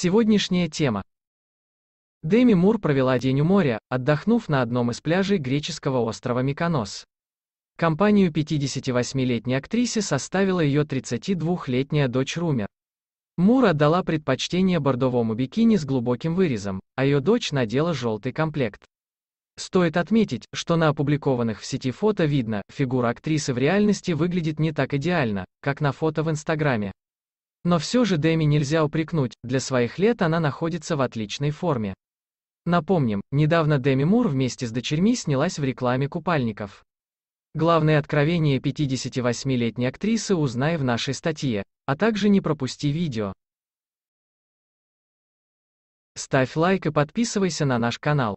Сегодняшняя тема. Деми Мур провела день у моря, отдохнув на одном из пляжей греческого острова Миконос. Компанию 58-летней актрисе составила ее 32-летняя дочь Румер. Мур отдала предпочтение бордовому бикини с глубоким вырезом, а ее дочь надела желтый комплект. Стоит отметить, что на опубликованных в сети фото видно, фигура актрисы в реальности выглядит не так идеально, как на фото в Инстаграме. Но все же Дэми нельзя упрекнуть, для своих лет она находится в отличной форме. Напомним, недавно Дэми Мур вместе с дочерьми снялась в рекламе купальников. Главное откровение 58-летней актрисы узнай в нашей статье, а также не пропусти видео. Ставь лайк и подписывайся на наш канал.